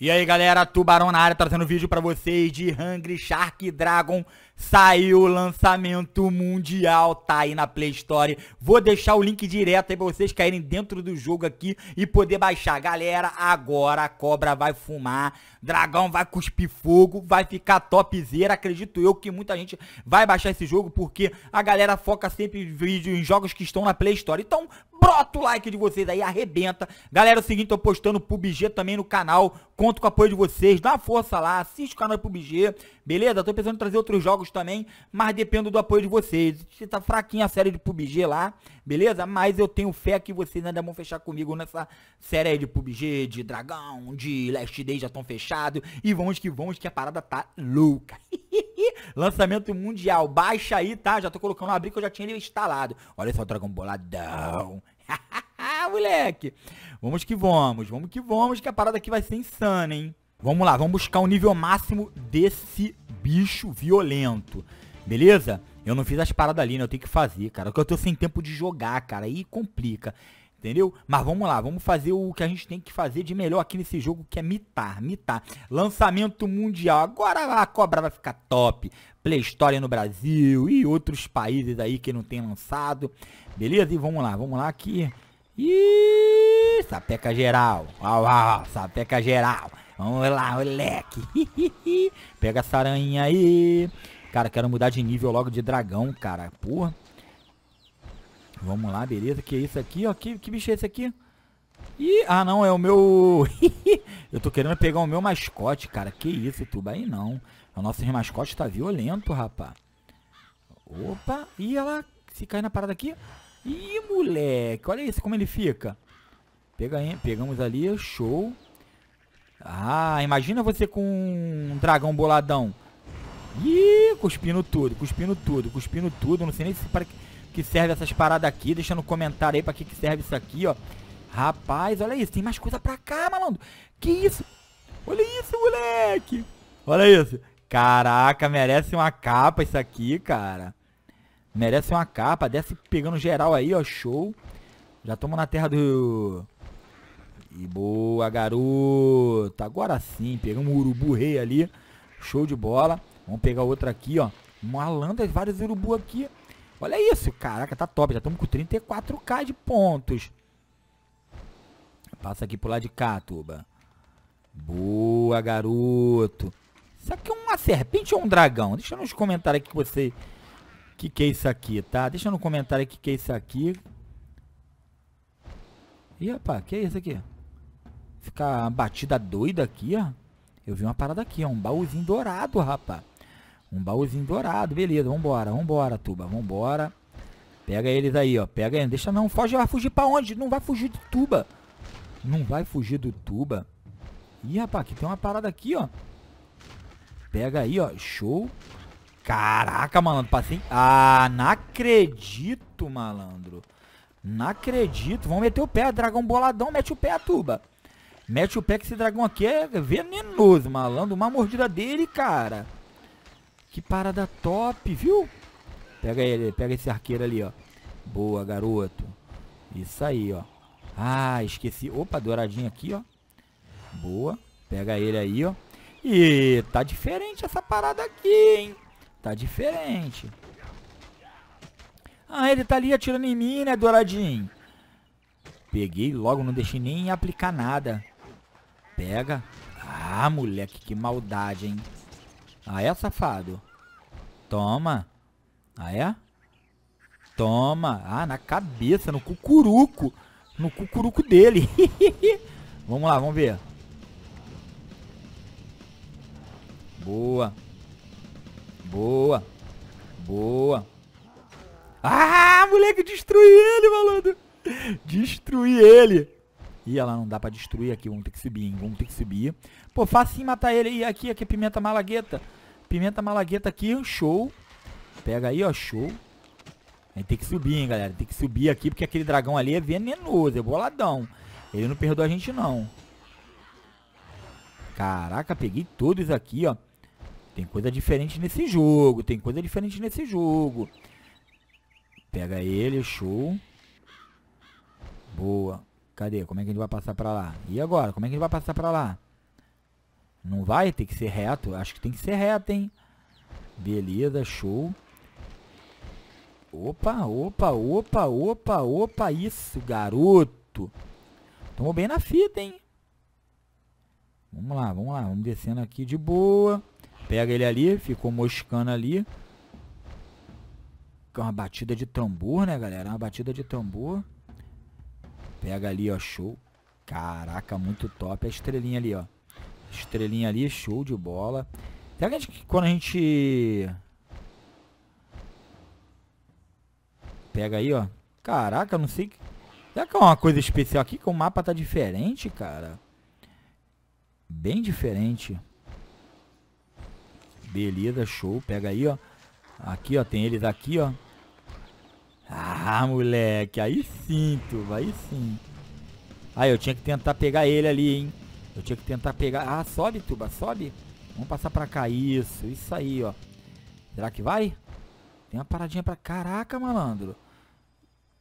E aí galera, Tubarão na área trazendo vídeo pra vocês de Hungry Shark Dragon Saiu o lançamento mundial, tá aí na Play Store Vou deixar o link direto aí pra vocês caírem dentro do jogo aqui e poder baixar Galera, agora a cobra vai fumar, dragão vai cuspir fogo, vai ficar topzera Acredito eu que muita gente vai baixar esse jogo porque a galera foca sempre em vídeo em jogos que estão na Play Store Então Brota o like de vocês aí, arrebenta. Galera, é o seguinte, tô postando PUBG também no canal. Conto com o apoio de vocês, dá uma força lá, assiste o canal PUBG, beleza? Tô pensando em trazer outros jogos também, mas dependo do apoio de vocês. Você tá fraquinha a série de PUBG lá, beleza? Mas eu tenho fé que vocês ainda vão fechar comigo nessa série aí de PUBG, de Dragão, de Last Day já estão fechados. E vamos que vamos, que a parada tá louca. Lançamento mundial, baixa aí, tá? Já tô colocando na que eu já tinha ele instalado. Olha só o Dragão Boladão moleque. Vamos que vamos, vamos que vamos, que a parada aqui vai ser insana, hein? Vamos lá, vamos buscar o nível máximo desse bicho violento. Beleza? Eu não fiz as paradas ali, né? Eu tenho que fazer, cara. Porque eu tô sem tempo de jogar, cara. Aí complica. Entendeu? Mas vamos lá, vamos fazer o que a gente tem que fazer de melhor aqui nesse jogo, que é mitar, mitar. Lançamento mundial. Agora a cobra vai ficar top. Play Store no Brasil e outros países aí que não tem lançado. Beleza? E vamos lá, vamos lá que Ih, sapeca geral. Au, au, sapeca geral. Vamos lá, moleque. Pega essa aranha aí. Cara, quero mudar de nível logo de dragão, cara. Porra. Vamos lá, beleza. Que é isso aqui, ó. Que, que bicho é esse aqui? Ih, ah não, é o meu... eu tô querendo pegar o meu mascote, cara. Que isso, tuba aí não. O nosso mascote tá violento, rapá. Opa. Ih, ela... Se cair na parada aqui... Ih, moleque. Olha isso, como ele fica. Pega, pegamos ali, show. Ah, imagina você com um dragão boladão. Ih, cuspindo tudo, cuspindo tudo, cuspindo tudo. Não sei nem se para que serve essas paradas aqui. Deixa no comentário aí para que, que serve isso aqui, ó. Rapaz, olha isso. Tem mais coisa pra cá, malandro. Que isso? Olha isso, moleque. Olha isso. Caraca, merece uma capa isso aqui, cara. Merece uma capa. Desce pegando geral aí, ó. Show. Já estamos na terra do... E boa, garoto. Agora sim. Pegamos o urubu rei ali. Show de bola. Vamos pegar outra aqui, ó. Malandras, vários urubu aqui. Olha isso. Caraca, tá top. Já estamos com 34k de pontos. Passa aqui pro lado de cá, Tuba. Boa, garoto. Isso aqui é uma serpente ou um dragão? Deixa nos comentários aqui que você que, que é isso aqui, tá? Deixa no comentário o que, que é isso aqui. Ih, rapaz, que é isso aqui? Fica uma batida doida aqui, ó. Eu vi uma parada aqui, ó. Um baúzinho dourado, rapaz. Um baúzinho dourado. Beleza, vambora, vambora, tuba. Vambora. Pega eles aí, ó. Pega eles. Deixa não. Foge, vai fugir pra onde? Não vai fugir do tuba. Não vai fugir do tuba. Ih, rapaz, aqui tem uma parada aqui, ó. Pega aí, ó. Show. Caraca, malandro, passei. Ah, não acredito, malandro. Não acredito. Vamos meter o pé, dragão boladão, mete o pé a tuba. Mete o pé que esse dragão aqui é venenoso, malandro. Uma mordida dele, cara. Que parada top, viu? Pega ele, pega esse arqueiro ali, ó. Boa, garoto. Isso aí, ó. Ah, esqueci. Opa, douradinho aqui, ó. Boa. Pega ele aí, ó. E tá diferente essa parada aqui, hein? Tá diferente. Ah, ele tá ali atirando em mim, né, douradinho? Peguei logo, não deixei nem aplicar nada. Pega. Ah, moleque, que maldade, hein? Ah, é, safado? Toma. Ah, é? Toma. Ah, na cabeça, no cucuruco. No cucuruco dele. vamos lá, vamos ver. Boa. Boa. Boa. Ah, moleque, destruí ele, malandro. Destruí ele. Ih, ela não dá pra destruir aqui. Vamos ter que subir, hein? Vamos ter que subir. Pô, facinho matar ele. aí aqui, aqui, pimenta malagueta. Pimenta malagueta aqui, show. Pega aí, ó, show. A gente tem que subir, hein, galera. Tem que subir aqui, porque aquele dragão ali é venenoso, é boladão. Ele não perdoa a gente, não. Caraca, peguei todos aqui, ó. Tem coisa diferente nesse jogo, tem coisa diferente nesse jogo. Pega ele, show. Boa. Cadê? Como é que a gente vai passar pra lá? E agora? Como é que a gente vai passar pra lá? Não vai? Tem que ser reto? Acho que tem que ser reto, hein? Beleza, show. Opa, opa, opa, opa, opa. Isso, garoto. Tomou bem na fita, hein? Vamos lá, vamos lá. Vamos descendo aqui de boa. Pega ele ali, ficou moscando ali. É uma batida de tambor, né, galera? É uma batida de tambor. Pega ali, ó, show. Caraca, muito top. A estrelinha ali, ó. Estrelinha ali, show de bola. Será que a gente, quando a gente... Pega aí, ó. Caraca, não sei... Será que é uma coisa especial aqui? Que o mapa tá diferente, cara. Bem diferente. Beleza, show. Pega aí, ó. Aqui, ó. Tem eles aqui, ó. Ah, moleque. Aí sim, tu. Aí sim. Aí, ah, eu tinha que tentar pegar ele ali, hein. Eu tinha que tentar pegar... Ah, sobe, Tuba. Sobe. Vamos passar pra cá. Isso. Isso aí, ó. Será que vai? Tem uma paradinha pra... Caraca, malandro.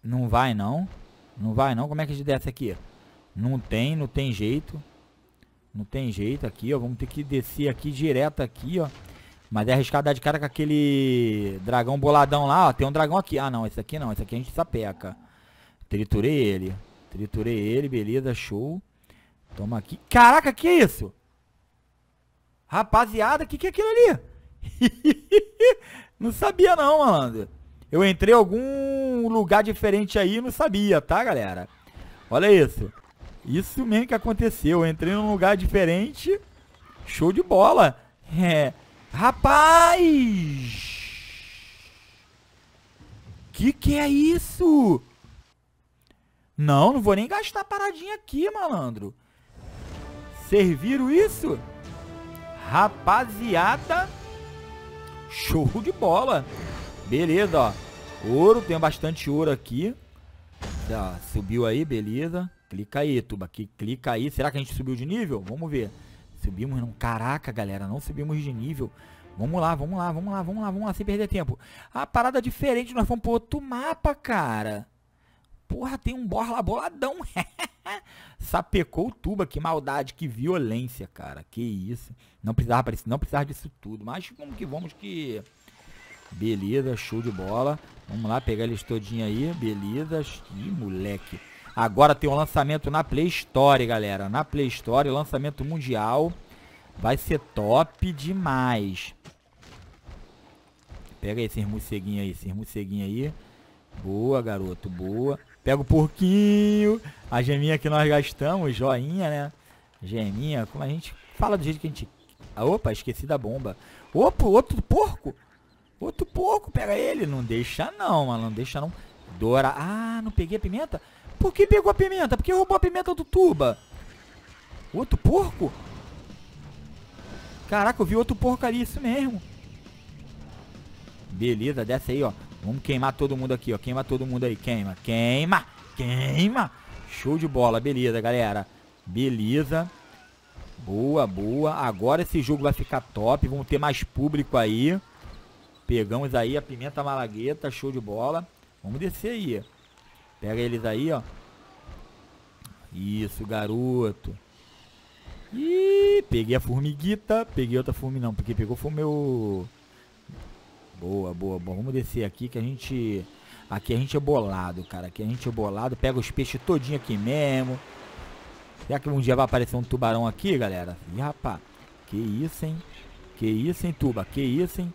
Não vai, não. Não vai, não. Como é que a gente desce aqui? Não tem, não tem jeito. Não tem jeito aqui, ó. Vamos ter que descer aqui direto aqui, ó. Mas é arriscado dar de cara com aquele dragão boladão lá, ó. Tem um dragão aqui. Ah, não, esse aqui não. Esse aqui a gente sapeca. Triturei ele. Triturei ele, beleza, show. Toma aqui. Caraca, que é isso? Rapaziada, que que é aquilo ali? não sabia não, malandro. Eu entrei em algum lugar diferente aí e não sabia, tá, galera? Olha isso. Isso mesmo que aconteceu. Eu entrei num lugar diferente. Show de bola. É. Rapaz! Que que é isso? Não, não vou nem gastar paradinha aqui, malandro. Serviram isso? Rapaziada. Show de bola. Beleza, ó. Ouro, tem bastante ouro aqui. Tá, subiu aí, beleza. Clica aí, Tuba. Clica aí. Será que a gente subiu de nível? Vamos ver. Subimos não. Caraca, galera, não subimos de nível. Vamos lá, vamos lá, vamos lá, vamos lá, vamos lá, sem perder tempo. A parada diferente, nós vamos pro outro mapa, cara. Porra, tem um borla boladão. Sapecou o tuba, que maldade, que violência, cara. Que isso. Não precisava, não precisava disso tudo. Mas como que vamos que... Beleza, show de bola. Vamos lá pegar eles todinho aí. Beleza. Ih, moleque. Agora tem um lançamento na Play Store, galera. Na Play Store, lançamento mundial. Vai ser top demais. Pega aí esses morceguinhos aí, esses morceguinhos aí. Boa, garoto, boa. Pega o porquinho. A geminha que nós gastamos, joinha, né? Geminha, como a gente fala do jeito que a gente... Ah, opa, esqueci da bomba. Opa, outro porco. Outro porco, pega ele. Não deixa não, mano, não deixa não. Dora Ah, não peguei a pimenta? Por que pegou a pimenta? Por que roubou a pimenta do tuba? Outro porco? Caraca, eu vi outro porco ali, isso mesmo. Beleza, desce aí, ó. Vamos queimar todo mundo aqui, ó. Queima todo mundo aí. Queima, queima, queima. Show de bola, beleza, galera. Beleza. Boa, boa. Agora esse jogo vai ficar top. Vamos ter mais público aí. Pegamos aí a pimenta malagueta. Show de bola. Vamos descer aí. Pega eles aí, ó. Isso, garoto. Ih, peguei a formiguita. Peguei outra formiga, não, porque pegou foi o meu... Boa, boa, boa. Vamos descer aqui que a gente... Aqui a gente é bolado, cara. Aqui a gente é bolado. Pega os peixes todinho aqui mesmo. Será que um dia vai aparecer um tubarão aqui, galera? Ih, rapá. Que isso, hein? Que isso, hein, tuba? Que isso, hein?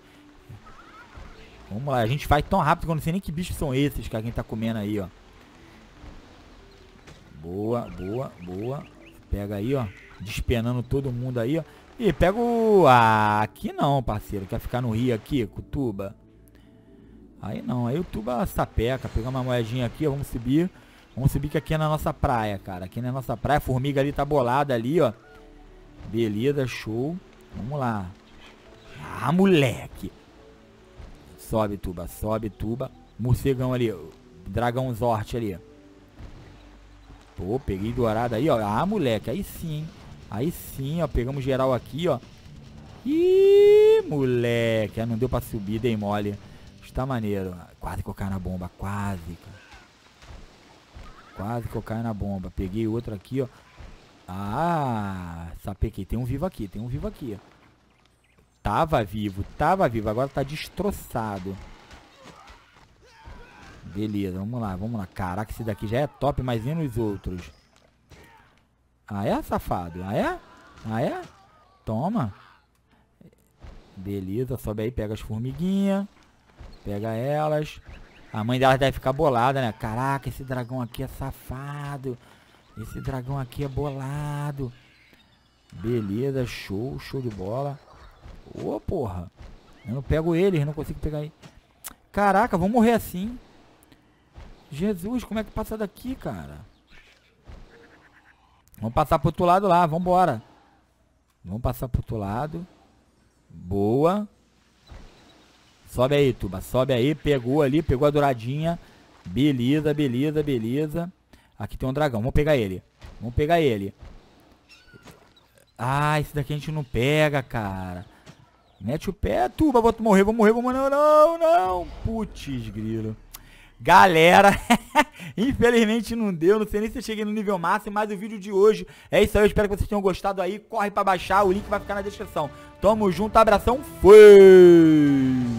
Vamos lá. A gente vai tão rápido que eu não sei nem que bichos são esses, que a gente tá comendo aí, ó. Boa, boa, boa. Pega aí, ó. Despenando todo mundo aí, ó. E pega o... Ah, aqui não, parceiro. Quer ficar no rio aqui, Cutuba? Aí não, aí o Tuba sapeca. Pegar uma moedinha aqui, ó. Vamos subir. Vamos subir que aqui é na nossa praia, cara. Aqui na nossa praia. A formiga ali tá bolada ali, ó. Beleza, show. Vamos lá. Ah, moleque. Sobe, Tuba. Sobe, Tuba. Morcegão ali. Dragão Zort ali. Pô, peguei dourado aí, ó. Ah, moleque, aí sim. Aí sim, ó. Pegamos geral aqui, ó. Ih, moleque. Ah, não deu pra subir, dei mole. Está maneiro. Quase que eu caio na bomba. Quase, cara. Quase que eu caio na bomba. Peguei outro aqui, ó. Ah, sapequei. Tem um vivo aqui, tem um vivo aqui, ó. Tava vivo, tava vivo. Agora tá destroçado. Beleza, vamos lá, vamos lá. Caraca, esse daqui já é top, mas nem nos outros. Ah, é, safado? Ah, é? Ah, é? Toma. Beleza, sobe aí, pega as formiguinhas. Pega elas. A mãe delas deve ficar bolada, né? Caraca, esse dragão aqui é safado. Esse dragão aqui é bolado. Beleza, show, show de bola. Ô, oh, porra. Eu não pego eles, não consigo pegar aí. Caraca, vou morrer assim. Jesus, como é que passa daqui, cara? Vamos passar pro outro lado lá, vambora. Vamos passar pro outro lado. Boa. Sobe aí, Tuba. Sobe aí, pegou ali, pegou a douradinha. Beleza, beleza, beleza. Aqui tem um dragão, vamos pegar ele. Vamos pegar ele. Ah, esse daqui a gente não pega, cara. Mete o pé, Tuba, vou morrer, vou morrer, vou morrer. Não, não, não. Putz, grilo. Galera, infelizmente não deu, não sei nem se eu cheguei no nível máximo, mas o vídeo de hoje é isso aí, eu espero que vocês tenham gostado aí, corre pra baixar, o link vai ficar na descrição. Tamo junto, abração, fui!